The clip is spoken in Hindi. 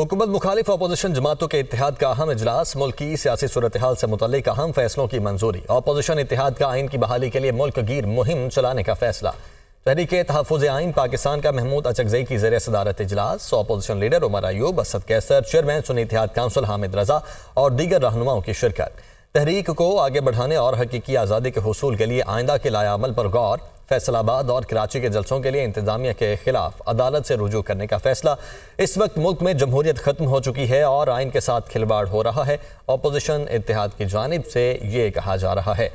हुकूमत मुखालिफ अपोजिशन जमातों के इतिहाद का अहम इजलास मुल्क की सियासी सूरत हाल से मुतलिक अहम फैसलों की मंजूरी अपोजिशन इतिहाद का आइन की बहाली के लिए मुल्क गिर मुहिम चलाने का फैसला तहरीक तहफ़ आइन पाकिस्तान का महमूद अचकजई की जेर सदारत इजलास opposition leader Umar Ayub Asad Qaiser chairman Sunni Ittehad council Hamid रजा और दीगर रहनुमाओं की शिरकत तहरीक को आगे बढ़ाने और हकीकी आज़ादी के हसूल के लिए आइंदा के लायामल पर गौर फैसलाबाद और कराची के जलसों के लिए इंतजामिया के खिलाफ अदालत से रुजू करने का फैसला इस वक्त मुल्क में जमहूरियत खत्म हो चुकी है और आइन के साथ खिलवाड़ हो रहा है अपोजिशन इतिहाद की जानब से ये कहा जा रहा है